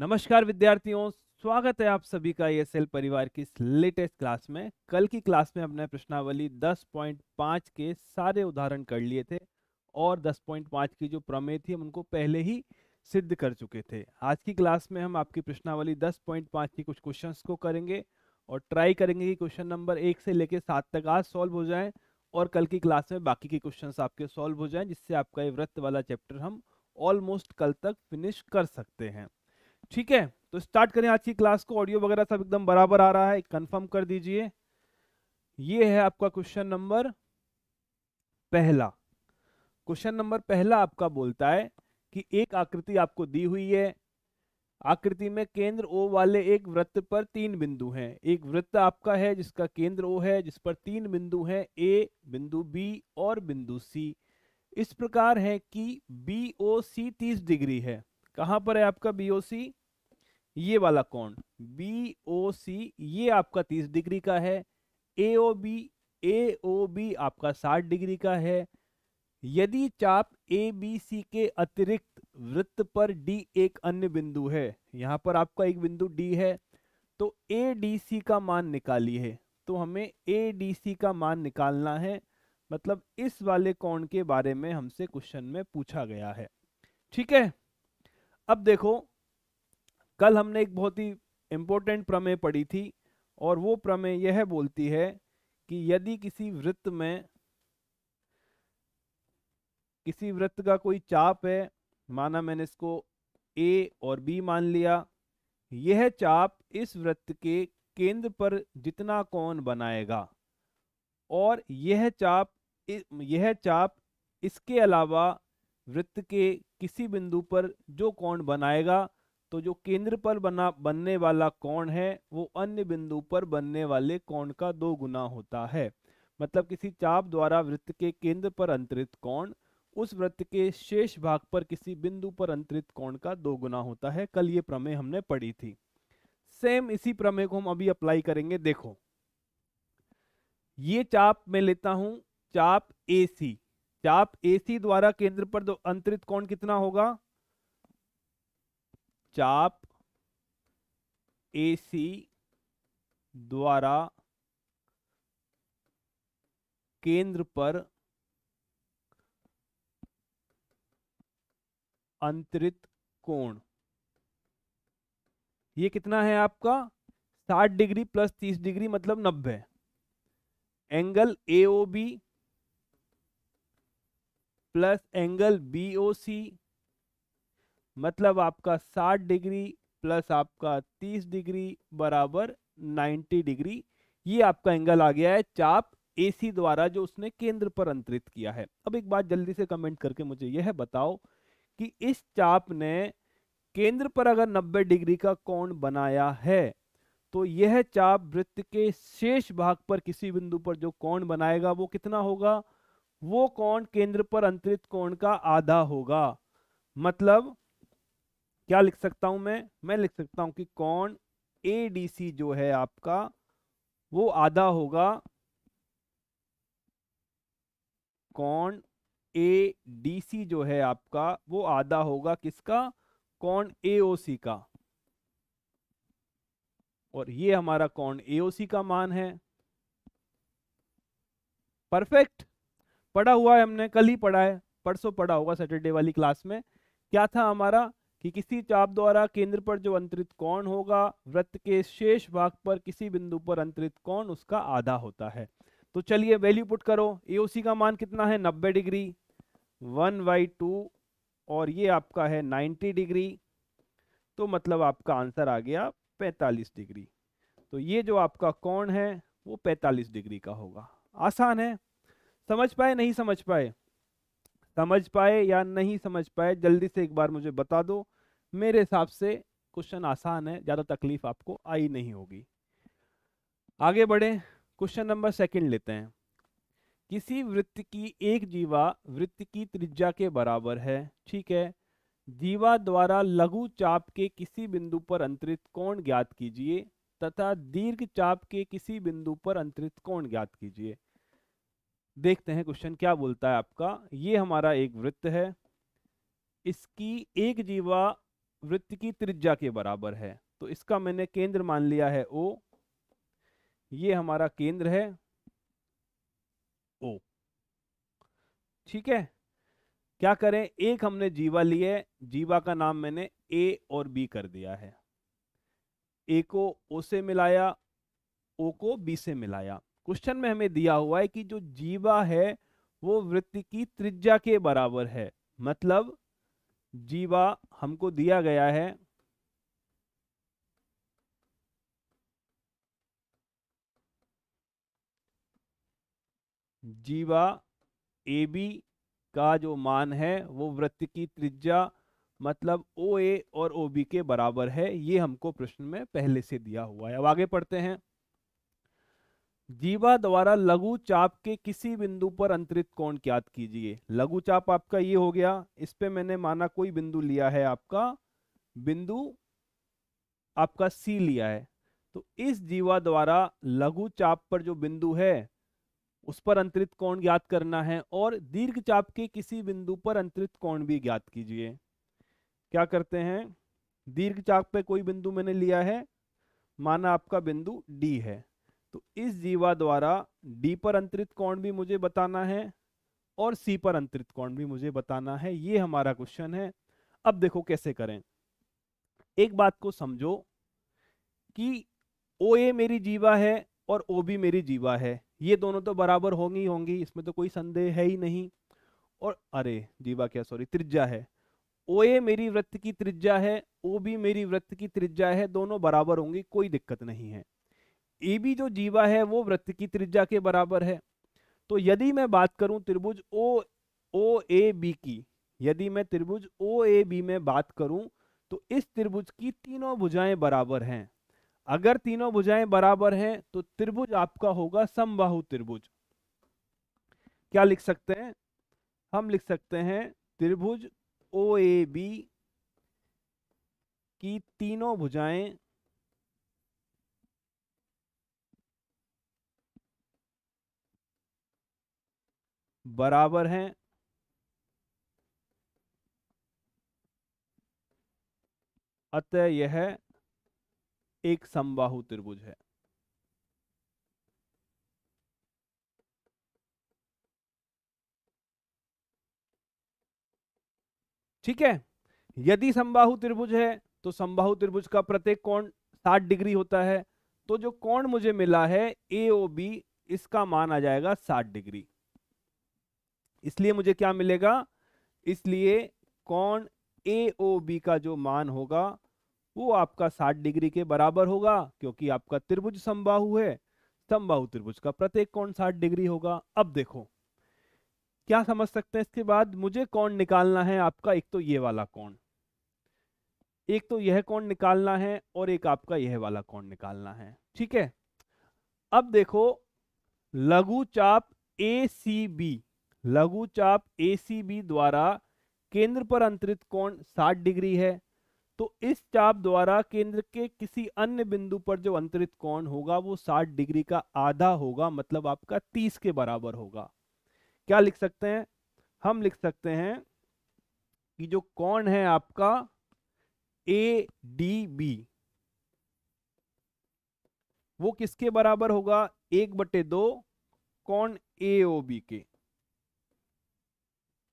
नमस्कार विद्यार्थियों स्वागत है आप सभी का ये सेल परिवार की लेटेस्ट क्लास में कल की क्लास में हमने प्रश्नावली 10.5 के सारे उदाहरण कर लिए थे और 10.5 की जो प्रमेय थी हम उनको पहले ही सिद्ध कर चुके थे आज की क्लास में हम आपकी प्रश्नावली 10.5 की कुछ क्वेश्चंस को करेंगे और ट्राई करेंगे कि क्वेश्चन नंबर एक से लेकर सात तक आज सॉल्व हो जाए और कल की क्लास में बाकी के क्वेश्चंस आपके सॉल्व हो जाएं जिससे आपका ये व्रत वाला चैप्टर हम ऑलमोस्ट कल तक फिनिश कर सकते हैं ठीक है तो स्टार्ट करें आज की क्लास को ऑडियो वगैरह सब एकदम बराबर आ रहा है कंफर्म कर दीजिए ये है आपका क्वेश्चन नंबर पहला क्वेश्चन नंबर पहला आपका बोलता है कि एक आकृति आपको दी हुई है आकृति में केंद्र ओ वाले एक वृत्त पर तीन बिंदु हैं एक वृत्त आपका है जिसका केंद्र ओ है जिस पर तीन बिंदु है ए बिंदु बी और बिंदु सी इस प्रकार है कि बी ओ सी तीस डिग्री है कहां पर है आपका बी ओ सी ये वाला कोण बी ओ सी ये आपका तीस डिग्री का है ए ओ बी ए ओ बी आपका साठ डिग्री का है यदि चाप ए बी सी के अतिरिक्त वृत्त पर डी एक अन्य बिंदु है यहाँ पर आपका एक बिंदु डी है तो ए डी सी का मान निकालिए तो हमें ए डी सी का मान निकालना है मतलब इस वाले कोण के बारे में हमसे क्वेश्चन में पूछा गया है ठीक है अब देखो कल हमने एक बहुत ही इम्पोर्टेंट प्रमेय पढ़ी थी और वो प्रमेय यह बोलती है कि यदि किसी वृत्त में किसी वृत्त का कोई चाप है माना मैंने इसको ए और बी मान लिया यह चाप इस वृत्त के केंद्र पर जितना कोण बनाएगा और यह चाप यह चाप इसके अलावा वृत्त के किसी बिंदु पर जो कोण बनाएगा तो जो केंद्र पर बना बनने वाला कोण है वो अन्य बिंदु पर बनने वाले कोण का दो गुना होता है मतलब किसी चाप द्वारा वृत्त के केंद्र पर अंतरित कोण उस वृत्त के शेष भाग पर किसी बिंदु पर अंतरित कोण का दो गुना होता है कल ये प्रमेय हमने पढ़ी थी सेम इसी प्रमेय को हम अभी अप्लाई करेंगे देखो ये चाप मैं लेता हूं चाप ए चाप ए द्वारा केंद्र पर अंतरित कोण कितना होगा चाप एसी द्वारा केंद्र पर अंतरित कोण ये कितना है आपका 60 डिग्री प्लस 30 डिग्री मतलब 90 angle AOB plus angle B O मतलब आपका 60 डिग्री प्लस आपका 30 डिग्री बराबर 90 डिग्री ये आपका एंगल आ गया है चाप एसी द्वारा जो उसने केंद्र पर अंतरित किया है अब एक बात जल्दी से कमेंट करके मुझे यह बताओ कि इस चाप ने केंद्र पर अगर 90 डिग्री का कोण बनाया है तो यह चाप वृत्त के शेष भाग पर किसी बिंदु पर जो कोण बनाएगा वो कितना होगा वो कोण केंद्र पर अंतरित कोण का आधा होगा मतलब क्या लिख सकता हूं मैं मैं लिख सकता हूं कि कौन सी जो है आपका वो आधा होगा कौन ए डी सी जो है आपका वो आधा होगा किसका कौन सी का और ये हमारा कौन सी का मान है परफेक्ट पढ़ा हुआ है हमने कल ही पढ़ा है परसों पढ़ा होगा सैटरडे वाली क्लास में क्या था हमारा कि किसी चाप द्वारा केंद्र पर जो अंतरित कौन होगा वृत्त के शेष भाग पर किसी बिंदु पर अंतरित कौन उसका आधा होता है तो चलिए वैल्यू पुट करो एओसी का मान कितना है 90 डिग्री 1 बाई टू और ये आपका है 90 डिग्री तो मतलब आपका आंसर आ गया 45 डिग्री तो ये जो आपका कौन है वो 45 डिग्री का होगा आसान है समझ पाए नहीं समझ पाए समझ पाए या नहीं समझ पाए जल्दी से एक बार मुझे बता दो मेरे हिसाब से क्वेश्चन आसान है ज़्यादा तकलीफ आपको आई नहीं होगी आगे बढ़े क्वेश्चन नंबर सेकंड लेते हैं किसी वृत्त की एक जीवा वृत्त की त्रिज्या के बराबर है ठीक है जीवा द्वारा लघु चाप के किसी बिंदु पर अंतरित कोण ज्ञात कीजिए तथा दीर्घ चाप के किसी बिंदु पर अंतरित कोण ज्ञात कीजिए देखते हैं क्वेश्चन क्या बोलता है आपका ये हमारा एक वृत्त है इसकी एक जीवा वृत्त की त्रिज्या के बराबर है तो इसका मैंने केंद्र मान लिया है ओ ये हमारा केंद्र है ओ ठीक है क्या करें एक हमने जीवा लिए जीवा का नाम मैंने ए और बी कर दिया है ए को ओ से मिलाया ओ को बी से मिलाया क्वेश्चन में हमें दिया हुआ है कि जो जीवा है वो वृत्त की त्रिज्या के बराबर है मतलब जीवा हमको दिया गया है जीवा ए बी का जो मान है वो वृत्त की त्रिज्या मतलब ओ ए और ओ बी के बराबर है ये हमको प्रश्न में पहले से दिया हुआ है अब आगे पढ़ते हैं जीवा द्वारा लघु चाप के किसी बिंदु पर अंतरित कोण ज्ञात कीजिए लघु चाप आपका ये हो गया इस पे मैंने माना कोई बिंदु लिया है आपका बिंदु आपका सी लिया है तो इस जीवा द्वारा लघु चाप पर जो बिंदु है उस पर अंतरित कोण ज्ञात करना है और दीर्घ चाप के किसी बिंदु पर अंतरित कोण भी ज्ञात कीजिए क्या करते हैं दीर्घ चाप पे कोई बिंदु मैंने लिया है माना आपका बिंदु डी है तो इस जीवा द्वारा डी पर अंतरित कोण भी मुझे बताना है और सी पर अंतरित कोण भी मुझे बताना है ये हमारा क्वेश्चन है अब देखो कैसे करें एक बात को समझो कि ओ ए मेरी जीवा है और ओ बी मेरी जीवा है ये दोनों तो बराबर होंगी होंगी इसमें तो कोई संदेह है ही नहीं और अरे जीवा क्या सॉरी त्रिज्या है ओ ए मेरी वृत्त की त्रिज्या है ओ बी मेरी वृत्त की त्रिज्या है दोनों बराबर होंगी कोई दिक्कत नहीं है ए बी जो जीवा है वो वृत्त की त्रिज्या के बराबर है तो यदि मैं बात करूं त्रिभुज ओ ओ ए बी की यदि मैं त्रिभुज ओ ए बी में बात करूं तो इस त्रिभुज की तीनों भुजाएं बराबर हैं अगर तीनों भुजाएं बराबर हैं तो त्रिभुज आपका होगा समबाहु त्रिभुज क्या लिख सकते हैं हम लिख सकते हैं त्रिभुज ओ ए बी की तीनों भुजाएं बराबर हैं अतः यह एक समबाहु त्रिभुज है ठीक है यदि संबाहु त्रिभुज है तो संबाहु त्रिभुज का प्रत्येक कोण 60 डिग्री होता है तो जो कोण मुझे मिला है ए ओ बी इसका मान आ जाएगा 60 डिग्री इसलिए मुझे क्या मिलेगा इसलिए कौन ए ओ बी का जो मान होगा वो आपका 60 डिग्री के बराबर होगा क्योंकि आपका त्रिभुज संबाहु है संबाहु त्रिभुज का प्रत्येक कौन 60 डिग्री होगा अब देखो क्या समझ सकते हैं इसके बाद मुझे कौन निकालना है आपका एक तो ये वाला कौन एक तो यह कौन निकालना है और एक आपका यह वाला कौन निकालना है ठीक है अब देखो लघु चाप ए सी बी लघुचाप ए द्वारा केंद्र पर अंतरित कोण 60 डिग्री है तो इस चाप द्वारा केंद्र के किसी अन्य बिंदु पर जो अंतरित कोण होगा वो 60 डिग्री का आधा होगा मतलब आपका 30 के बराबर होगा क्या लिख सकते हैं हम लिख सकते हैं कि जो कोण है आपका ए डी बी वो किसके बराबर होगा एक बटे दो कौन ए ओ बी के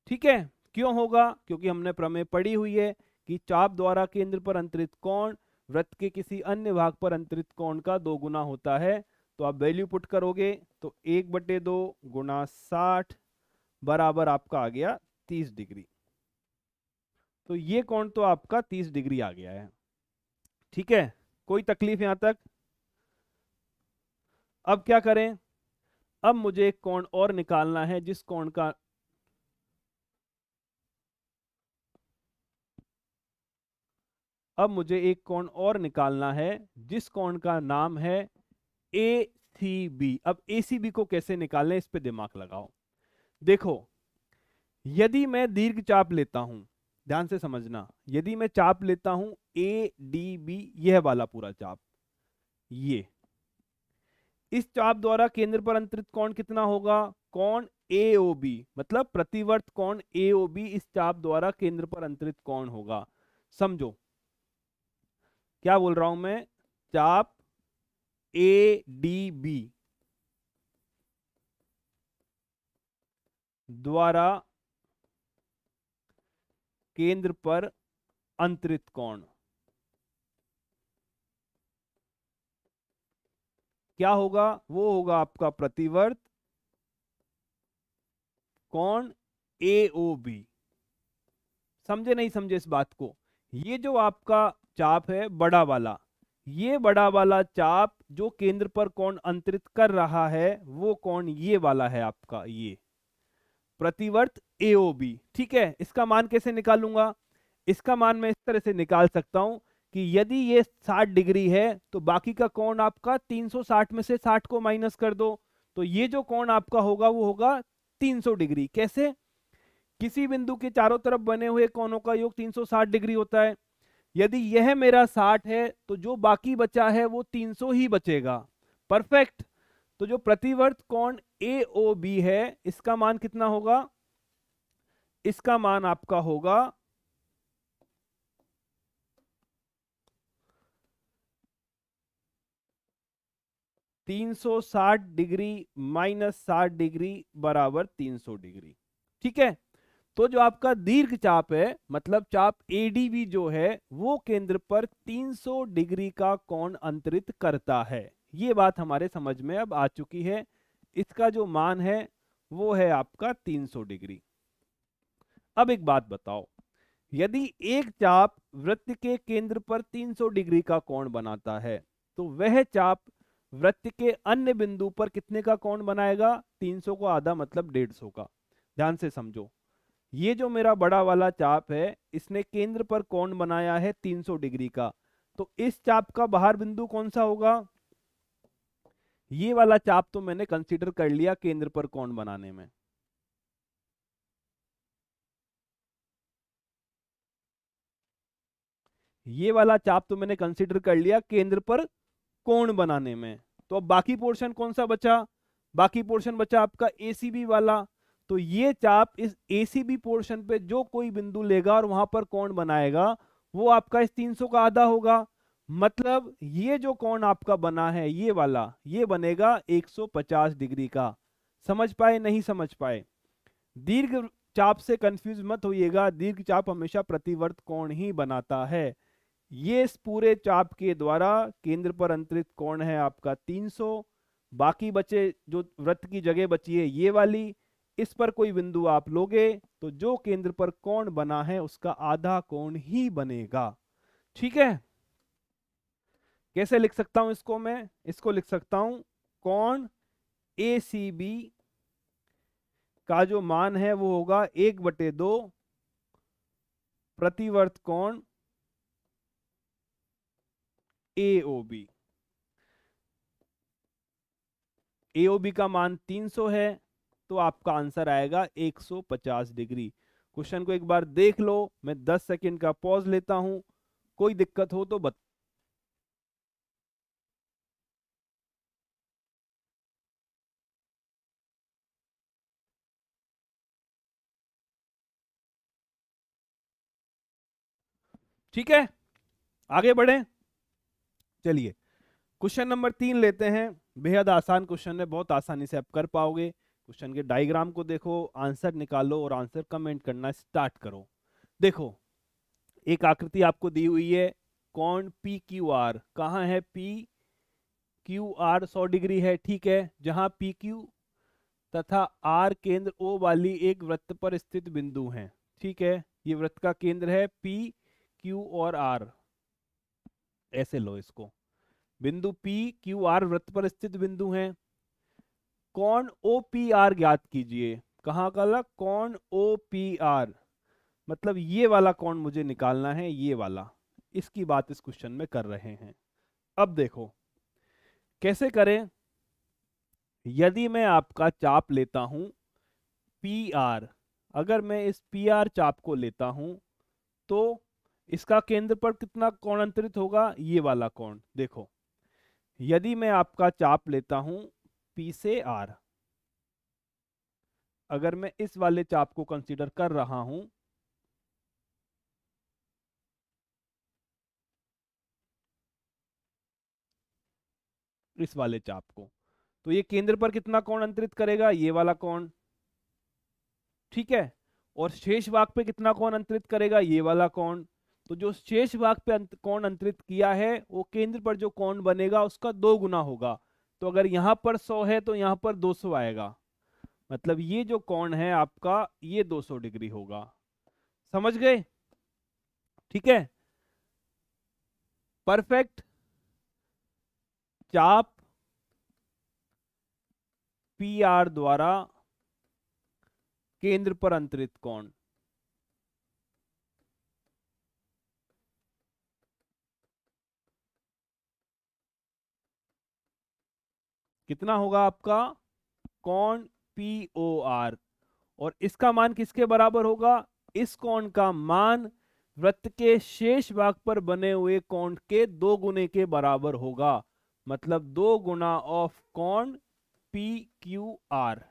ठीक है क्यों होगा क्योंकि हमने प्रमेय पढ़ी हुई है कि चाप द्वारा केंद्र पर अंतरित कोण व्रत के किसी अन्य भाग पर अंतरित कोण का दो गुना होता है तो आप वैल्यू पुट करोगे तो एक बटे दो गुना साठ बराबर आपका आ गया तीस डिग्री तो ये कोण तो आपका तीस डिग्री आ गया है ठीक है कोई तकलीफ यहां तक अब क्या करें अब मुझे एक कोण और निकालना है जिस कोण का अब मुझे एक कोण और निकालना है जिस कोण का नाम है ए सी बी अब ए सी बी को कैसे निकालें इस पे दिमाग लगाओ देखो यदि मैं दीर्घ चाप लेता हूं ध्यान से समझना यदि मैं चाप लेता हूं ए डी बी यह वाला पूरा चाप ये इस चाप द्वारा केंद्र पर अंतरित कोण कितना होगा कौन ए बी मतलब प्रतिवर्त ए बी इस चाप द्वारा केंद्र पर अंतरित कौन होगा समझो क्या बोल रहा हूं मैं चाप ए डी बी द्वारा केंद्र पर अंतरित कोण क्या होगा वो होगा आपका प्रतिवर्त कौन ए ओ बी समझे नहीं समझे इस बात को ये जो आपका चाप है बड़ा वाला ये बड़ा वाला चाप जो केंद्र पर कौन अंतरित कर रहा है वो कौन ये वाला है आपका ये प्रतिवर्त एओबी ठीक है इसका मान कैसे निकालूंगा इसका मान मैं इस तरह से निकाल सकता हूं कि यदि ये 60 डिग्री है तो बाकी का कोण आपका 360 में से 60 को माइनस कर दो तो ये जो कोण आपका होगा वो होगा 300 डिग्री कैसे किसी बिंदु के चारों तरफ बने हुए कोणों का योग 360 डिग्री होता है यदि यह मेरा साठ है तो जो बाकी बचा है वो तीन सौ ही बचेगा परफेक्ट तो जो प्रतिवर्त कोण ए ओ बी है इसका मान कितना होगा इसका मान आपका होगा तीन सौ साठ डिग्री माइनस साठ डिग्री बराबर तीन सौ डिग्री ठीक है तो जो आपका दीर्घ चाप है मतलब चाप एडीवी जो है वो केंद्र पर 300 डिग्री का कोण अंतरित करता है ये बात हमारे समझ में अब आ चुकी है इसका जो मान है वो है आपका 300 डिग्री अब एक बात बताओ यदि एक चाप वृत्त के केंद्र पर 300 डिग्री का कोण बनाता है तो वह चाप वृत्त के अन्य बिंदु पर कितने का कोण बनाएगा 300 को आधा मतलब 150 का ध्यान से समझो ये जो मेरा बड़ा वाला चाप है इसने केंद्र पर कोण बनाया है 300 डिग्री का तो इस चाप का बाहर बिंदु कौन सा होगा ये वाला चाप तो मैंने कंसीडर कर लिया केंद्र पर कोण बनाने में ये वाला चाप तो मैंने कंसीडर कर लिया केंद्र पर कोण बनाने में तो अब बाकी पोर्शन कौन सा बचा बाकी पोर्शन बचा आपका एसीबी वाला तो ये चाप इस ए पोर्शन पे जो कोई बिंदु लेगा और वहां पर कोण बनाएगा वो आपका इस 300 का आधा होगा मतलब ये जो कोण आपका बना है ये वाला ये बनेगा 150 डिग्री का समझ पाए नहीं समझ पाए दीर्घ चाप से कंफ्यूज मत होइएगा दीर्घ चाप हमेशा प्रतिवर्त कोण ही बनाता है ये इस पूरे चाप के द्वारा केंद्र पर अंतरित कोण है आपका 300 बाकी बचे जो व्रत की जगह बची है ये वाली इस पर कोई बिंदु आप लोगे तो जो केंद्र पर कोण बना है उसका आधा कोण ही बनेगा ठीक है कैसे लिख सकता हूं इसको मैं इसको लिख सकता हूं कोण ए सी बी का जो मान है वो होगा एक बटे दो प्रतिवर्त कोण एओबी एओबी का मान 300 है तो आपका आंसर आएगा 150 डिग्री क्वेश्चन को एक बार देख लो मैं 10 सेकंड का पॉज लेता हूं कोई दिक्कत हो तो बता ठीक है आगे बढ़े चलिए क्वेश्चन नंबर तीन लेते हैं बेहद आसान क्वेश्चन है बहुत आसानी से आप कर पाओगे क्वेश्चन के डायग्राम को देखो आंसर निकालो और आंसर कमेंट करना स्टार्ट करो देखो एक आकृति आपको दी हुई है कौन पी क्यू आर कहाँ है पी क्यू आर सौ डिग्री है ठीक है जहाँ पी क्यू तथा आर केंद्र ओ वाली एक वृत्त पर स्थित बिंदु हैं ठीक है ये वृत्त का केंद्र है पी क्यू और आर ऐसे लो इसको बिंदु पी क्यू आर वृत्त पर स्थित बिंदु हैं कौन ओ पी आर ज्ञात कीजिए कहाँ का अलग कौन ओ पी आर मतलब ये वाला कौन मुझे निकालना है ये वाला इसकी बात इस क्वेश्चन में कर रहे हैं अब देखो कैसे करें यदि मैं आपका चाप लेता हूं पी आर अगर मैं इस पी आर चाप को लेता हूं तो इसका केंद्र पर कितना कोण अंतरित होगा ये वाला कोण देखो यदि मैं आपका चाप लेता हूं पी से आर अगर मैं इस वाले चाप को कंसीडर कर रहा हूं इस वाले चाप को तो ये केंद्र पर कितना कोण अंतरित करेगा ये वाला कोण ठीक है और शेष भाग पे कितना कोण अंतरित करेगा ये वाला कोण तो जो शेष भाग पे अंत, कोण अंतरित किया है वो केंद्र पर जो कोण बनेगा उसका दो गुना होगा तो अगर यहाँ पर सौ है तो यहाँ पर दो सौ आएगा मतलब ये जो कोण है आपका ये दो सौ डिग्री होगा समझ गए ठीक है परफेक्ट चाप पी आर द्वारा केंद्र पर अंतरित कोण कितना होगा आपका कौन पी ओ आर और इसका मान किसके बराबर होगा इस कौन का मान वृत्त के शेष भाग पर बने हुए कौन के दो गुने के बराबर होगा मतलब दो गुना ऑफ कौन P Q R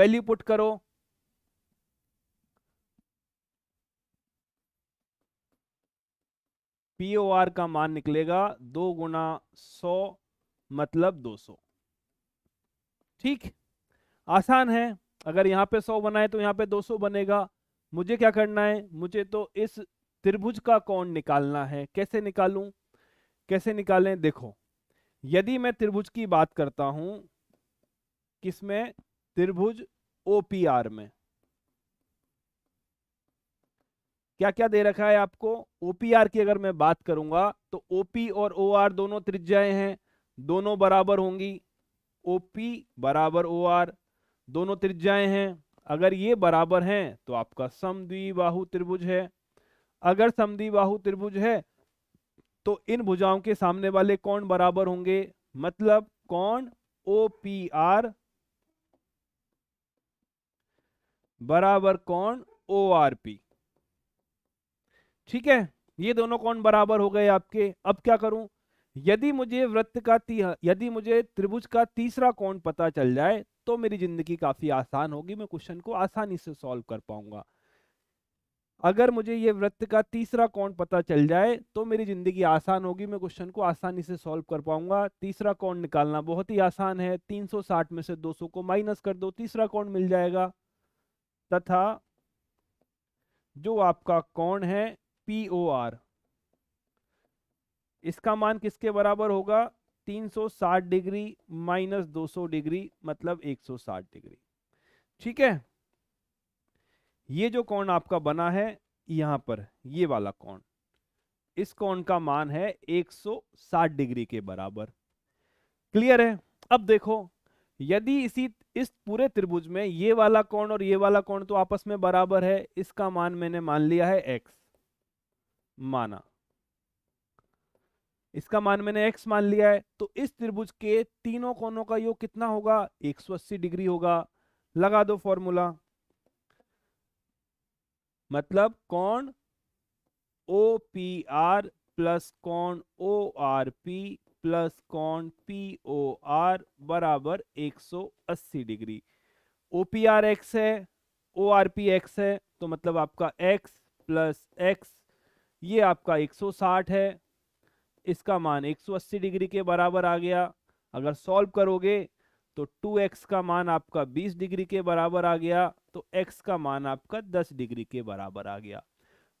value put करो पीओ आर का मान निकलेगा दो गुना सौ मतलब दो सौ ठीक आसान है अगर यहाँ पे सौ बनाए तो यहाँ पे दो सौ बनेगा मुझे क्या करना है मुझे तो इस त्रिभुज का कोण निकालना है कैसे निकालूं कैसे निकालें देखो यदि मैं त्रिभुज की बात करता हूं किसमें त्रिभुज ओपीआर में क्या क्या दे रखा है आपको ओपीआर की अगर मैं बात करूंगा तो ओपी और ओ आर दोनों त्रिज्याएं हैं दोनों बराबर होंगी ओ पी बराबर ओ आर दोनों त्रिज्याएं हैं अगर ये बराबर हैं तो आपका समद्विबाहु त्रिभुज है अगर समद्विबाहु त्रिभुज है तो इन भुजाओं के सामने वाले कौन बराबर होंगे मतलब कौन ओ पी आर बराबर कौन ओ आर पी ठीक है ये दोनों कौन बराबर हो गए आपके अब क्या करूं यदि मुझे वृत्त का यदि मुझे त्रिभुज का तीसरा कोण पता चल जाए तो मेरी जिंदगी काफी आसान होगी मैं क्वेश्चन को आसानी से सॉल्व कर पाऊंगा अगर मुझे ये वृत्त का तीसरा कोण पता चल जाए तो मेरी जिंदगी आसान होगी मैं क्वेश्चन को आसानी से सॉल्व कर पाऊंगा तीसरा कोण निकालना बहुत ही आसान है 360 में से 200 को माइनस कर दो तीसरा कोण मिल जाएगा तथा जो आपका कोण है पी ओ आर इसका मान किसके बराबर होगा 360 डिग्री माइनस 200 डिग्री मतलब 160 डिग्री ठीक है ये जो कोण आपका बना है यहां पर ये वाला कोण इस कोण का मान है 160 डिग्री के बराबर क्लियर है अब देखो यदि इसी इस पूरे त्रिभुज में ये वाला कोण और ये वाला कोण तो आपस में बराबर है इसका मान मैंने मान लिया है x माना इसका मान मैंने एक्स मान लिया है तो इस त्रिभुज के तीनों कोनों का योग कितना होगा 180 डिग्री होगा लगा दो फॉर्मूला मतलब कौन ओ पी आर प्लस कौन ओ आर पी प्लस कौन पी ओ आर बराबर 180 degree O P R X है ओ आर पी एक्स है तो मतलब आपका एक्स प्लस एक्स ये आपका 160 है इसका मान 180 डिग्री के बराबर आ गया अगर सॉल्व करोगे तो 2x का मान आपका 20 डिग्री के बराबर आ गया तो x का मान आपका 10 डिग्री के बराबर आ गया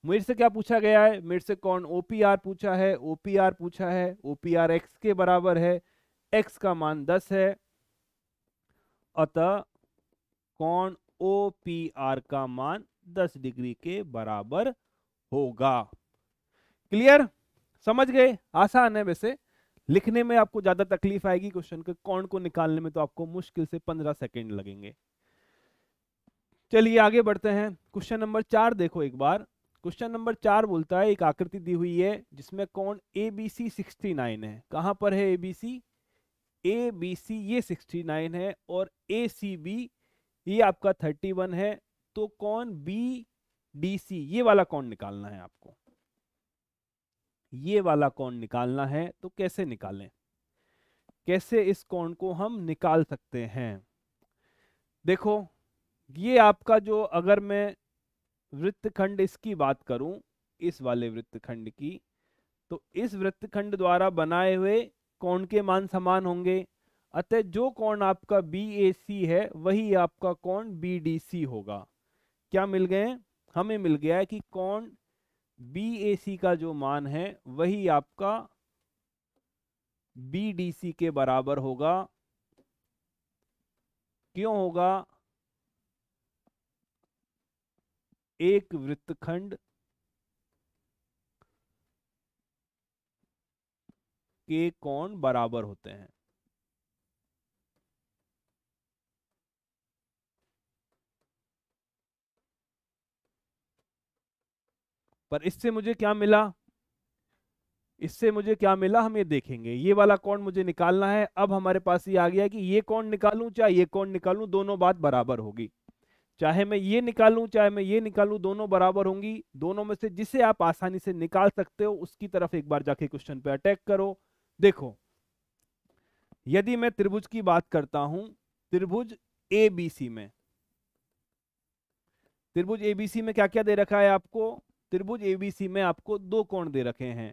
मेरे से क्या पूछा गया है मेरे से कौन ओ पूछा है ओ पूछा है ओ x के बराबर है x का मान 10 है अतः कौन ओ का मान 10 डिग्री के बराबर होगा क्लियर समझ गए आसान है वैसे लिखने में आपको ज़्यादा तकलीफ आएगी क्वेश्चन के कौन को निकालने में तो आपको मुश्किल से पंद्रह सेकेंड लगेंगे चलिए आगे बढ़ते हैं क्वेश्चन नंबर चार देखो एक बार क्वेश्चन नंबर चार बोलता है एक आकृति दी हुई है जिसमें कौन A B C sixty nine है कहां पर है ए बी सी ए बी सी ये सिक्सटी नाइन है और ए सी बी ये आपका थर्टी वन है तो कौन बी डी सी ये वाला कौन निकालना है आपको ये वाला कोण निकालना है तो कैसे निकालें कैसे इस कोण को हम निकाल सकते हैं देखो ये आपका जो अगर मैं वृत्तखंड इसकी बात करूं इस वाले वृत्तखंड की तो इस वृत्तखंड द्वारा बनाए हुए कोण के मान समान होंगे अतः जो कोण आपका बी ए सी है वही आपका कोण बी डी सी होगा क्या मिल गए हमें मिल गया है कि कोण बी का जो मान है वही आपका बी के बराबर होगा क्यों होगा एक वृत्तखंड के कौन बराबर होते हैं पर इससे मुझे क्या मिला इससे मुझे क्या मिला हम ये देखेंगे ये वाला कौन मुझे निकालना है अब हमारे पास ये आ गया कि ये कौन निकालूं चाहे ये कौन निकालूं दोनों बात बराबर होगी चाहे मैं ये निकालूं चाहे मैं ये निकालूं दोनों बराबर होंगी दोनों में से जिसे आप आसानी से निकाल सकते हो उसकी तरफ एक बार जाके क्वेश्चन पे अटैक करो देखो यदि मैं त्रिभुज की बात करता हूं त्रिभुज ए बी सी में त्रिभुज एबीसी में क्या क्या दे रखा है आपको त्रिभुज एबीसी में आपको दो कोण दे रखे हैं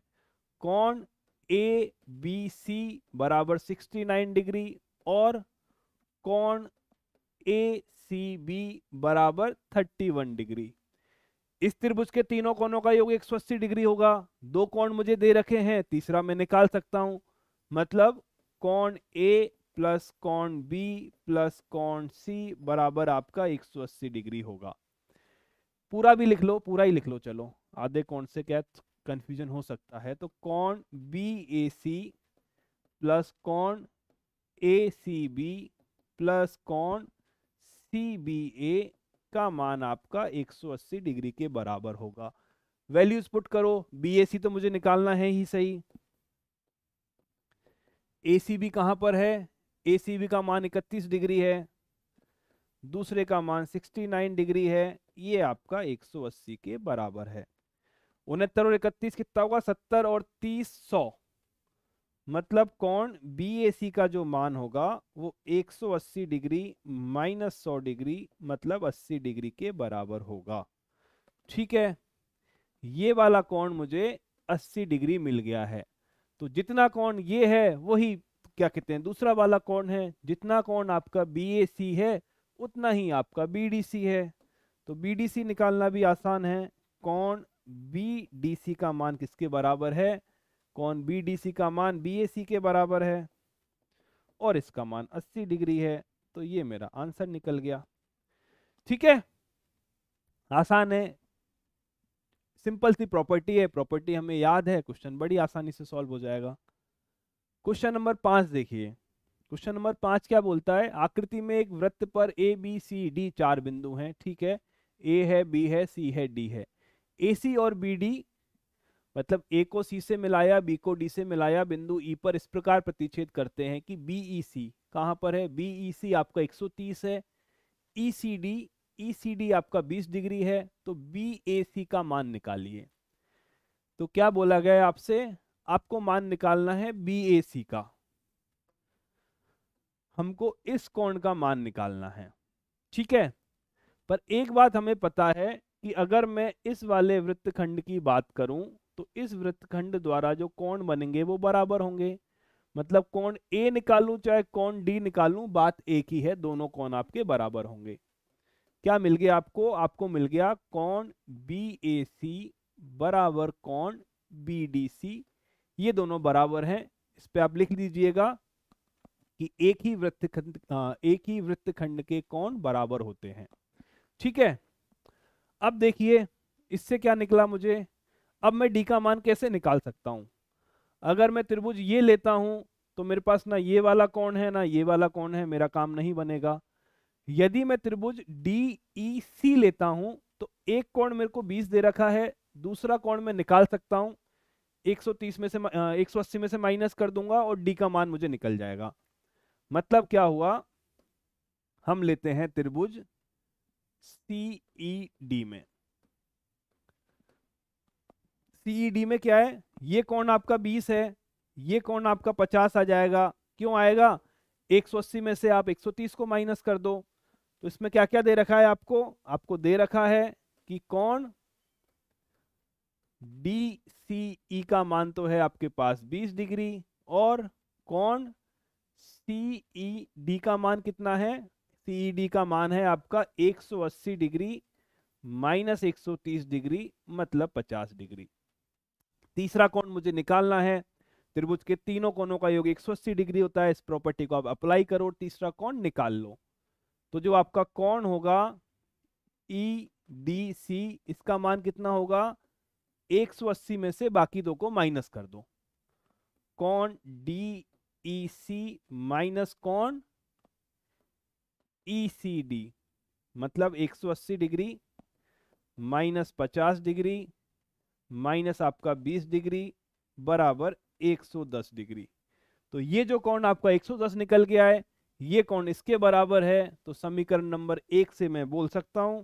कोण ए बी सी बराबर 69 डिग्री और कोण ए सी बी बराबर 31 डिग्री इस त्रिभुज के तीनों कोणों का योग 180 डिग्री होगा दो कोण मुझे दे रखे हैं तीसरा मैं निकाल सकता हूं मतलब कोण ए प्लस कोण बी प्लस कोण सी बराबर आपका 180 डिग्री होगा पूरा भी लिख लो पूरा ही लिख लो चलो आधे कौन से क्या कंफ्यूजन हो सकता है तो कौन बी ए सी प्लस कौन ए सी बी प्लस कौन सी बी ए का मान आपका 180 डिग्री के बराबर होगा वैल्यूज पुट करो बी ए सी तो मुझे निकालना है ही सही ए सी बी कहां पर है ए सी बी का मान इकतीस डिग्री है दूसरे का मान 69 डिग्री है ये आपका 180 के बराबर है उनहत्तर और इकतीस कितना होगा सत्तर और तीस सौ मतलब कौन बी का जो मान होगा वो 180 डिग्री माइनस सौ डिग्री मतलब 80 डिग्री के बराबर होगा ठीक है ये वाला कौन मुझे 80 डिग्री मिल गया है तो जितना कौन ये है वही क्या कहते हैं दूसरा वाला कौन है जितना कौन आपका बी है उतना ही आपका बी डी सी है तो BDC निकालना भी आसान है कौन BDC का मान किसके बराबर है कौन BDC का मान BAC के बराबर है और इसका मान 80 डिग्री है तो ये मेरा आंसर निकल गया ठीक है आसान है सिंपल सी प्रॉपर्टी है प्रॉपर्टी हमें याद है क्वेश्चन बड़ी आसानी से सॉल्व हो जाएगा क्वेश्चन नंबर पांच देखिए क्वेश्चन नंबर पांच क्या बोलता है आकृति में एक वृत्त पर ए बी सी डी चार बिंदु हैं ठीक है ए है बी है सी है डी है ए सी और बी डी मतलब ए को सी से मिलाया बी को डी से मिलाया बिंदु ई e पर इस प्रकार प्रतिच्छेद करते हैं कि बी ई सी कहाँ पर है बी ई सी आपका 130 है ई C D E C D आपका 20 डिग्री है तो बी ए सी का मान निकालिए तो क्या बोला गया आपसे आपको मान निकालना है बी ए सी का हमको इस कोण का मान निकालना है ठीक है पर एक बात हमें पता है कि अगर मैं इस वाले वृत्तखंड की बात करूं तो इस वृत्तखंड द्वारा जो कोण बनेंगे वो बराबर होंगे मतलब कोण ए निकालूं चाहे कोण डी निकालूं बात एक ही है दोनों कोण आपके बराबर होंगे क्या मिल गया आपको आपको मिल गया कोण बी ए सी बराबर कोण बी डी सी ये दोनों बराबर हैं इस पे आप लिख दीजिएगा कि एक ही वृत्तखंड हाँ, एक ही वृत्तखंड के कोण बराबर होते हैं ठीक है अब देखिए इससे क्या निकला मुझे अब मैं डी का मान कैसे निकाल सकता हूं अगर मैं त्रिभुज ये लेता हूं तो मेरे पास ना ये वाला कौन है ना ये वाला कौन है मेरा काम नहीं बनेगा यदि मैं त्रिभुज डी ई सी लेता हूं तो एक कोण मेरे को 20 दे रखा है दूसरा कोण मैं निकाल सकता हूँ 130 में से एक सौ अस्सी में से माइनस कर दूंगा और डी का मान मुझे निकल जाएगा मतलब क्या हुआ हम लेते हैं त्रिभुज सीईडी e में सीईडी e में क्या है ये कौन आपका बीस है ये कौन आपका पचास आ जाएगा क्यों आएगा 180 में से आप 130 को माइनस कर दो तो इसमें क्या क्या दे रखा है आपको आपको दे रखा है कि कौन डी सी ई का मान तो है आपके पास 20 डिग्री और कौन सी ई डी का मान कितना है सीईडी का मान है आपका 180 डिग्री माइनस 130 डिग्री मतलब 50 डिग्री तीसरा कोण मुझे निकालना है त्रिभुज के तीनों कोणों का योग 180 डिग्री होता है इस प्रॉपर्टी को आप अप्लाई करो तीसरा कोण निकाल लो तो जो आपका कोण होगा ई डी सी इसका मान कितना होगा 180 में से बाकी दो को माइनस कर दो कौन डी ई सी माइनस कौन ई सी डी मतलब 180 डिग्री माइनस 50 डिग्री माइनस आपका 20 डिग्री बराबर 110 डिग्री तो ये जो कौन आपका 110 निकल गया है ये कौन इसके बराबर है तो समीकरण नंबर एक से मैं बोल सकता हूं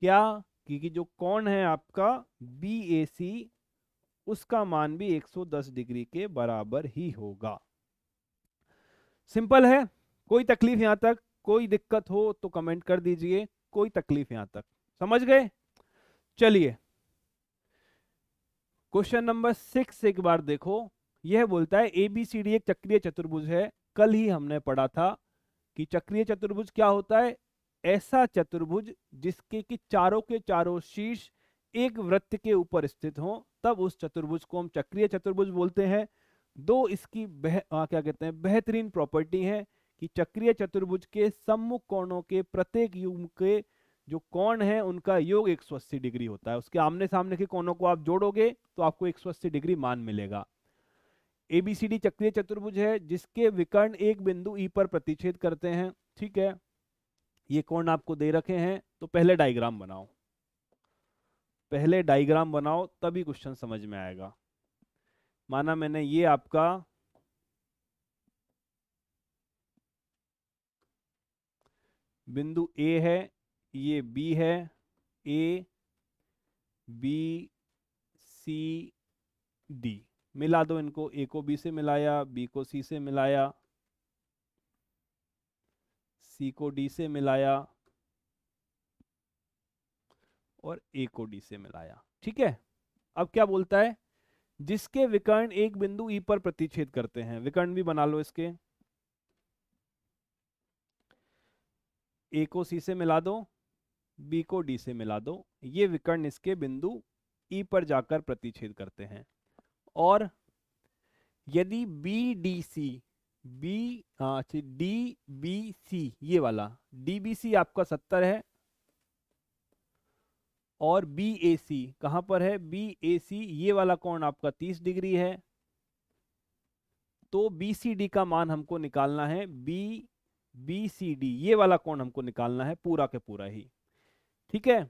क्या क्योंकि जो कौन है आपका बी ए सी उसका मान भी 110 डिग्री के बराबर ही होगा सिंपल है कोई तकलीफ यहां तक कोई दिक्कत हो तो कमेंट कर दीजिए कोई तकलीफ यहां तक समझ गए चलिए क्वेश्चन नंबर सिक्स एक बार देखो यह बोलता है एबीसीडी एक चक्रीय चतुर्भुज है कल ही हमने पढ़ा था कि चक्रीय चतुर्भुज क्या होता है ऐसा चतुर्भुज जिसके कि चारों के चारों शीर्ष एक वृत्त के ऊपर स्थित हो तब उस चतुर्भुज को हम चक्रीय चतुर्भुज बोलते हैं दो इसकी बह आ, क्या कहते हैं बेहतरीन प्रॉपर्टी है कि चक्रीय चतुर्भुज के सम्मुख कोणों के प्रत्येक युग के जो कोण है उनका योग 180 डिग्री होता है उसके आमने सामने के कोणों को आप जोड़ोगे तो आपको 180 डिग्री मान मिलेगा एबीसीडी चक्रीय चतुर्भुज है जिसके विकर्ण एक बिंदु ई पर प्रतिच्छेद करते हैं ठीक है ये कोण आपको दे रखे हैं तो पहले डायग्राम बनाओ पहले डायग्राम बनाओ तभी क्वेश्चन समझ में आएगा माना मैंने ये आपका बिंदु ए है ये बी है ए बी सी डी मिला दो इनको ए को बी से मिलाया बी को सी से मिलाया सी को डी से मिलाया और ए को डी से मिलाया ठीक है अब क्या बोलता है जिसके विकर्ण एक बिंदु ई e पर प्रतिच्छेद करते हैं विकर्ण भी बना लो इसके ए को सी से मिला दो बी को डी से मिला दो ये विकर्ण इसके बिंदु ई e पर जाकर प्रतिच्छेद करते हैं और यदि B D C B D B C ये वाला डी बी सी आपका सत्तर है और बी ए सी कहाँ पर है बी ए सी ये वाला कोण आपका 30 डिग्री है तो बी सी डी का मान हमको निकालना है बी बी सी डी ये वाला कोण हमको निकालना है पूरा के पूरा ही ठीक है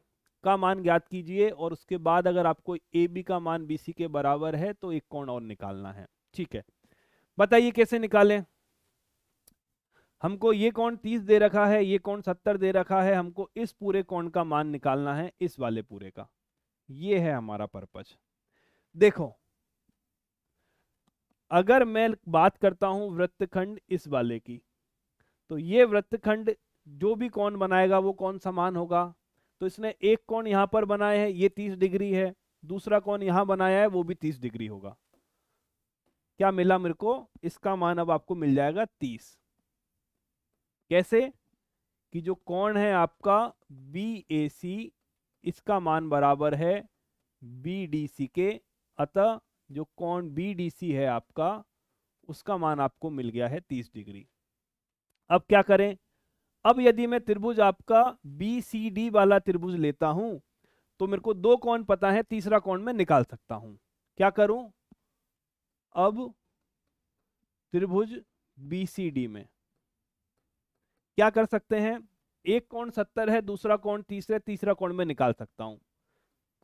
का मान ज्ञात कीजिए और उसके बाद अगर आपको ए बी का मान बी सी के बराबर है तो एक कोण और निकालना है ठीक है बताइए कैसे निकालें हमको ये कौन तीस दे रखा है ये कौन सत्तर दे रखा है हमको इस पूरे कौन का मान निकालना है इस वाले पूरे का ये है हमारा पर्पज देखो अगर मैं बात करता हूं वृत्तखंड इस वाले की तो ये वृत्तखंड जो भी कौन बनाएगा वो कौन समान होगा तो इसने एक कौन यहां पर बनाया है ये तीस डिग्री है दूसरा कौन यहां बनाया है वो भी तीस डिग्री होगा क्या मिला मेरे को इसका मान अब आपको मिल जाएगा तीस कैसे कि जो कौन है आपका बी ए सी इसका मान बराबर है बी डी सी के अतः जो कौन बी डी सी है आपका उसका मान आपको मिल गया है तीस डिग्री अब क्या करें अब यदि मैं त्रिभुज आपका बी सी डी वाला त्रिभुज लेता हूं तो मेरे को दो कोण पता है तीसरा कोण मैं निकाल सकता हूं क्या करूं अब त्रिभुज बी सी डी में क्या कर सकते हैं एक कोण सत्तर है दूसरा कोण तीसरे तीसरा कोण में निकाल सकता हूं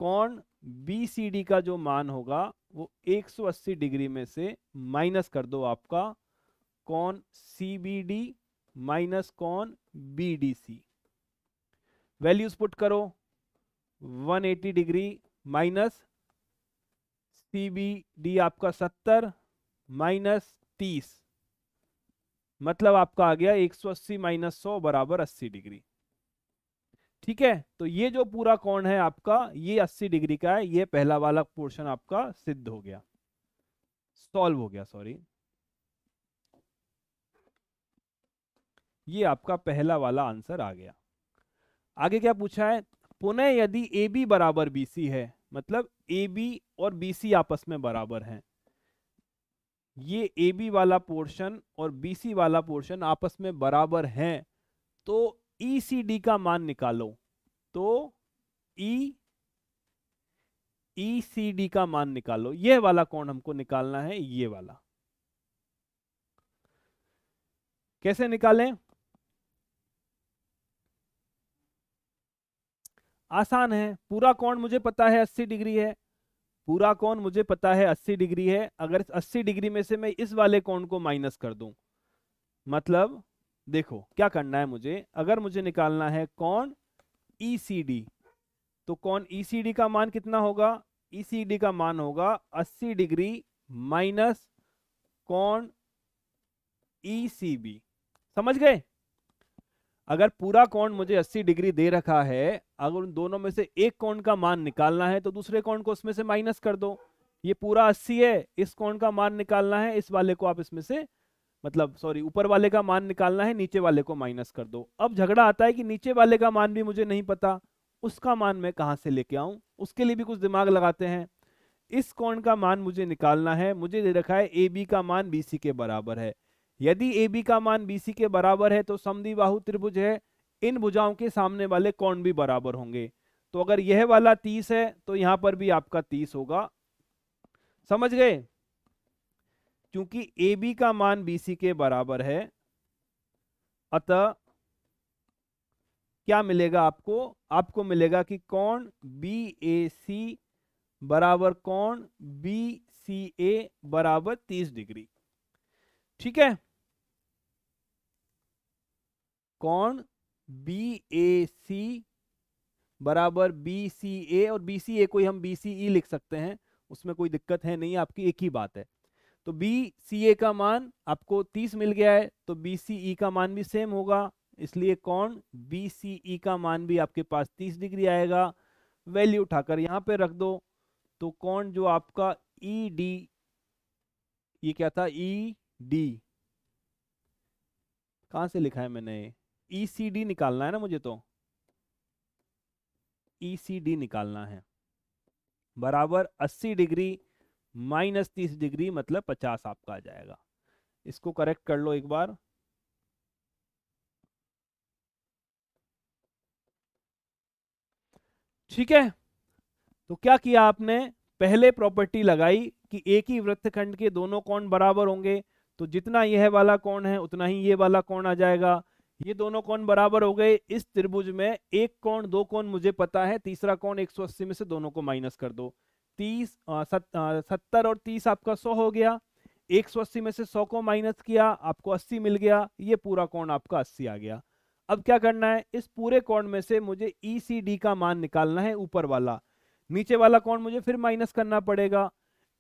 कोण बी का जो मान होगा वो 180 डिग्री में से माइनस कर दो आपका कौन सी बी डी माइनस कौन B D C values put करो 180 degree minus C B D आपका 70 माइनस तीस मतलब आपका आ गया 180 माइनस सौ बराबर अस्सी डिग्री ठीक है तो ये जो पूरा कोण है आपका ये 80 डिग्री का है ये पहला वाला पोर्शन आपका सिद्ध हो गया सॉल्व हो गया सॉरी ये आपका पहला वाला आंसर आ गया आगे क्या पूछा है पुनः यदि ए बी बराबर बी सी है मतलब ए बी और बी सी आपस में बराबर हैं ये ए बी वाला पोर्शन और बी सी वाला पोर्शन आपस में बराबर है तो ई सी डी का मान निकालो तो ई ई सी डी का मान निकालो ये वाला कौन हमको निकालना है ये वाला कैसे निकालें आसान है पूरा कोण मुझे पता है 80 डिग्री है पूरा कोण मुझे पता है 80 डिग्री है अगर 80 डिग्री में से मैं इस वाले कोण को माइनस कर दूं मतलब देखो क्या करना है मुझे अगर मुझे निकालना है कौन ई e तो कौन ई e का मान कितना होगा ई e का मान होगा 80 डिग्री माइनस कौन ई समझ गए अगर पूरा कोण मुझे 80 डिग्री दे रखा है अगर उन दोनों में से एक कोण का मान निकालना है तो दूसरे कोण को उसमें से माइनस कर दो ये पूरा 80 है इस कोण का मान निकालना है इस वाले को आप इसमें से मतलब सॉरी ऊपर वाले का मान निकालना है नीचे वाले को माइनस कर दो अब झगड़ा आता है कि नीचे वाले का मान भी मुझे नहीं पता उसका मान मैं कहाँ से लेके आऊँ उसके लिए भी कुछ दिमाग लगाते हैं इस कोण का मान मुझे निकालना है मुझे दे रखा है ए बी का मान बी सी के बराबर है यदि ए बी का मान बी सी के बराबर है तो बाहू त्रिभुज है इन भुजाओं के सामने वाले कौन भी बराबर होंगे तो अगर यह वाला तीस है तो यहां पर भी आपका तीस होगा समझ गए क्योंकि ए बी का मान बी सी के बराबर है अतः क्या मिलेगा आपको आपको मिलेगा कि कौन बी ए सी बराबर कौन बी सी ए बराबर तीस डिग्री ठीक है कौन बी ए सी बराबर बी सी ए और बी सी ए को हम बी सी ई लिख सकते हैं उसमें कोई दिक्कत है नहीं आपकी एक ही बात है तो बी सी ए का मान आपको 30 मिल गया है तो बी सी ई का मान भी सेम होगा इसलिए कौन बी सी ई का मान भी आपके पास 30 डिग्री आएगा वैल्यू उठाकर यहाँ पे रख दो तो कौन जो आपका ई e डी ये क्या था ई e डी कहाँ से लिखा है मैंने ECD निकालना है ना मुझे तो ईसीडी e निकालना है बराबर 80 डिग्री माइनस तीस डिग्री मतलब 50 आपका आ जाएगा इसको करेक्ट कर लो एक बार ठीक है तो क्या किया आपने पहले प्रॉपर्टी लगाई कि एक ही वृत्तखंड के दोनों कोण बराबर होंगे तो जितना यह वाला कोण है उतना ही ये वाला कोण आ जाएगा ये दोनों कोण बराबर हो गए इस त्रिभुज में एक कोण दो कोण मुझे पता है तीसरा कोण 180 में से दोनों को माइनस कर दो तीस सत्तर और तीस आपका सौ हो गया 180 में से सौ को माइनस किया आपको अस्सी मिल गया ये पूरा कोण आपका अस्सी आ गया अब क्या करना है इस पूरे कोण में से मुझे ई सी डी का मान निकालना है ऊपर वाला नीचे वाला कोण मुझे फिर माइनस करना पड़ेगा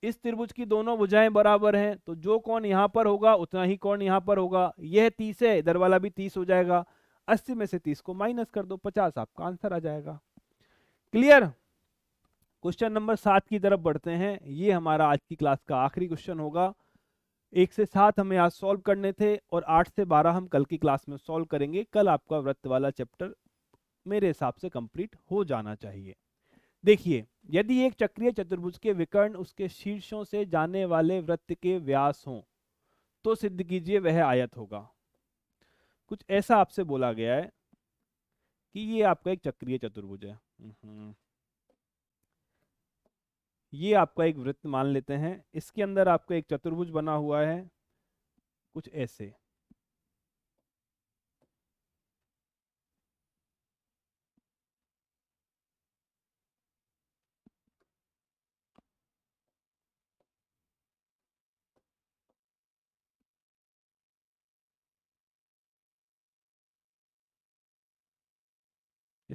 इस त्रिभुज की दोनों भुजाएं बराबर हैं तो जो कौन यहाँ पर होगा उतना ही कौन यहाँ पर होगा यह तीस है इधर वाला भी तीस हो जाएगा अस्सी में से तीस को माइनस कर दो पचास आपका आंसर आ जाएगा क्लियर क्वेश्चन नंबर सात की तरफ बढ़ते हैं ये हमारा आज की क्लास का आखिरी क्वेश्चन होगा एक से सात हमें आज सॉल्व करने थे और आठ से बारह हम कल की क्लास में सॉल्व करेंगे कल आपका व्रत वाला चैप्टर मेरे हिसाब से कंप्लीट हो जाना चाहिए देखिए यदि एक चक्रीय चतुर्भुज के विकर्ण उसके शीर्षों से जाने वाले वृत्त के व्यास हों तो सिद्ध कीजिए वह आयत होगा कुछ ऐसा आपसे बोला गया है कि ये आपका एक चक्रीय चतुर्भुज है हम्म। ये आपका एक वृत्त मान लेते हैं इसके अंदर आपका एक चतुर्भुज बना हुआ है कुछ ऐसे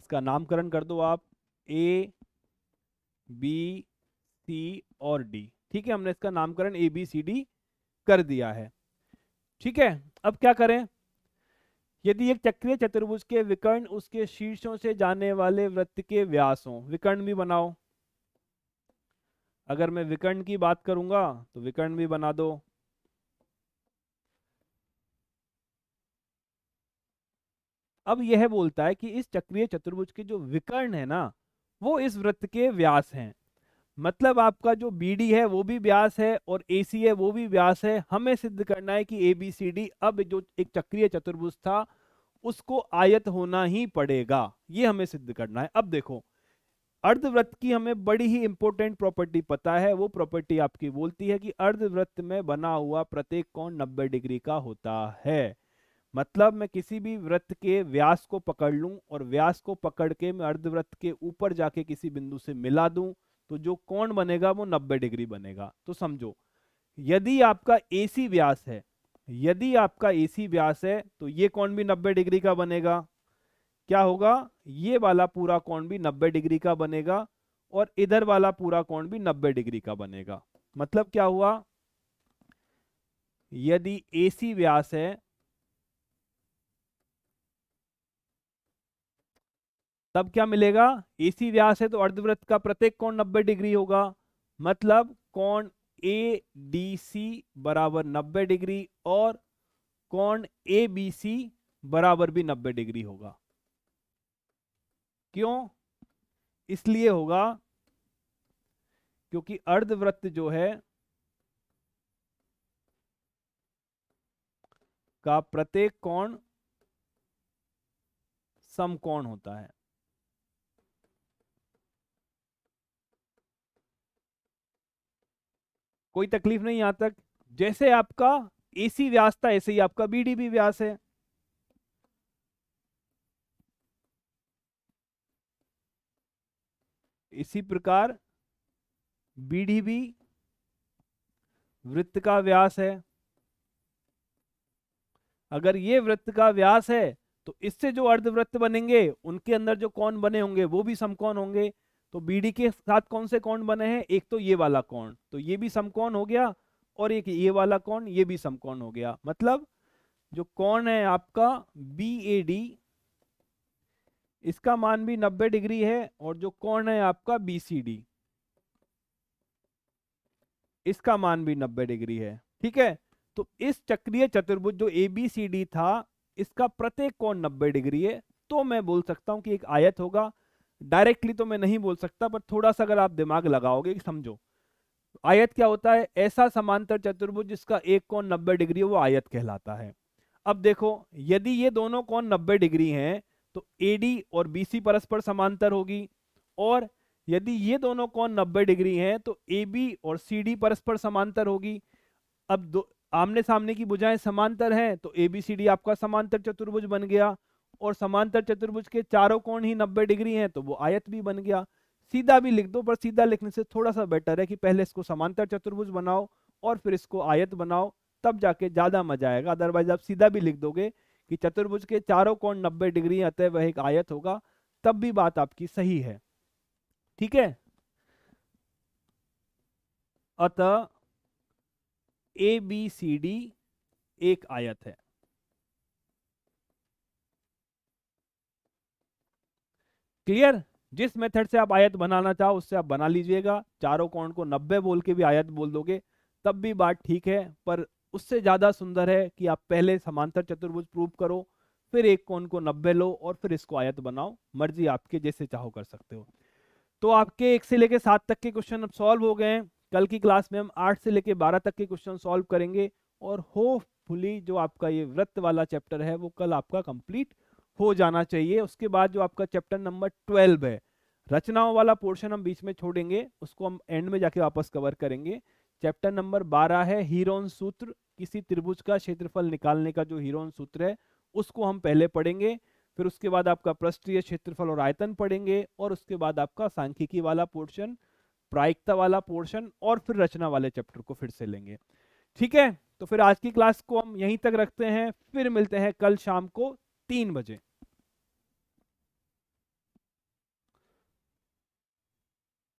इसका नामकरण कर दो आप ए बी सी और डी ठीक है हमने इसका नामकरण ए बी सी डी कर दिया है ठीक है अब क्या करें यदि एक चक्रीय चतुर्भुज के विकर्ण उसके शीर्षों से जाने वाले वृत्त के व्यास हो विकर्ण भी बनाओ अगर मैं विकर्ण की बात करूंगा तो विकर्ण भी बना दो अब यह बोलता है कि इस चक्रीय चतुर्भुज के जो विकर्ण है ना वो इस वृत्त के व्यास हैं मतलब आपका जो बी डी है वो भी व्यास है और ए है वो भी व्यास है हमें सिद्ध करना है कि ए बी सी डी अब जो एक चक्रीय चतुर्भुज था उसको आयत होना ही पड़ेगा ये हमें सिद्ध करना है अब देखो अर्धवृत्त की हमें बड़ी ही इंपॉर्टेंट प्रॉपर्टी पता है वो प्रॉपर्टी आपकी बोलती है कि अर्धवृत्त में बना हुआ प्रत्येक कोण 90 डिग्री का होता है मतलब मैं किसी भी व्रत के व्यास को पकड़ लूं और व्यास को पकड़ के मैं अर्धव्रत के ऊपर जाके किसी बिंदु से मिला दूं तो जो कोण बनेगा वो 90 डिग्री बनेगा तो समझो यदि आपका एसी व्यास है यदि आपका एसी व्यास है तो ये कोण भी 90 डिग्री का बनेगा क्या होगा ये वाला पूरा कोण भी 90 डिग्री का बनेगा और इधर वाला पूरा कोण भी 90 डिग्री का बनेगा मतलब क्या हुआ यदि एसी व्यास है तब क्या मिलेगा एसी व्यास है तो अर्धवृत्त का प्रत्येक कोण 90 डिग्री होगा मतलब कोण ए डी सी बराबर 90 डिग्री और कोण ए बी सी बराबर भी 90 डिग्री होगा क्यों इसलिए होगा क्योंकि अर्धवृत्त जो है का प्रत्येक कोण समकोण होता है कोई तकलीफ नहीं यहां तक जैसे आपका एसी व्यास था ऐसे ही आपका बीडीबी व्यास है इसी प्रकार बीडीबी वृत्त का व्यास है अगर ये वृत्त का व्यास है तो इससे जो अर्धवृत्त बनेंगे उनके अंदर जो कौन बने होंगे वो भी समकौन होंगे तो बी के साथ कौन से कौन बने हैं एक तो ये वाला कौन तो ये भी समकौन हो गया और एक ये वाला कौन ये भी समकौन हो गया मतलब जो कौन है आपका बी ए डी इसका मान भी 90 डिग्री है और जो कौन है आपका बी सी डी इसका मान भी 90 डिग्री है ठीक है तो इस चक्रीय चतुर्भुज जो ए बी सी डी था इसका प्रत्येक कौन 90 डिग्री है तो मैं बोल सकता हूं कि एक आयत होगा डायरेक्टली तो मैं नहीं बोल सकता पर थोड़ा सा अगर आप दिमाग लगाओगे समझो आयत क्या होता है ऐसा समांतर चतुर्भुज जिसका एक कौन नब्बे डिग्री है वो आयत कहलाता है अब देखो यदि ये दोनों कौन नब्बे डिग्री हैं तो ए और बी परस्पर समांतर होगी और यदि ये दोनों कौन नब्बे डिग्री हैं तो ए बी और सी डी परस्पर समांतर होगी अब दो आमने सामने की बुझाएं समांतर हैं तो ए बी सी डी आपका समांतर चतुर्भुज बन गया और समांतर चतुर्भुज के चारों कोण ही 90 डिग्री हैं तो वो आयत भी बन गया सीधा भी लिख दो पर सीधा लिखने से थोड़ा सा बेटर है कि पहले इसको समांतर चतुर्भुज बनाओ और फिर इसको आयत बनाओ तब जाके ज़्यादा मजा आएगा अदरवाइज आप सीधा भी लिख दोगे कि चतुर्भुज के चारों कोण नब्बे डिग्री अतः वह एक आयत होगा तब भी बात आपकी सही है ठीक है अतः ए बी सी डी एक आयत है क्लियर जिस मेथड से आप आयत बनाना चाहो उससे आप बना लीजिएगा चारों कोण को नब्बे बोल के भी आयत बोल दोगे तब भी बात ठीक है पर उससे ज़्यादा सुंदर है कि आप पहले समांतर चतुर्भुज प्रूव करो फिर एक कोण को नब्बे लो और फिर इसको आयत बनाओ मर्जी आपके जैसे चाहो कर सकते हो तो आपके एक से लेके सात तक के क्वेश्चन अब सॉल्व हो गए हैं कल की क्लास में हम आठ से लेके बारह तक के क्वेश्चन सॉल्व करेंगे और होपफुली जो आपका ये व्रत वाला चैप्टर है वो कल आपका कंप्लीट हो जाना चाहिए उसके बाद जो आपका चैप्टर नंबर ट्वेल्व है रचनाओं वाला पोर्शन हम बीच में छोड़ेंगे उसको हम एंड में जाके वापस कवर करेंगे चैप्टर नंबर बारह है हीरोन सूत्र किसी त्रिभुज का क्षेत्रफल निकालने का जो हीरोन सूत्र है उसको हम पहले पढ़ेंगे फिर उसके बाद आपका पृष्ठीय क्षेत्रफल और आयतन पढ़ेंगे और उसके बाद आपका सांख्यिकी वाला पोर्शन प्रायिकता वाला पोर्शन और फिर रचना वाले चैप्टर को फिर से लेंगे ठीक है तो फिर आज की क्लास को हम यहीं तक रखते हैं फिर मिलते हैं कल शाम को तीन बजे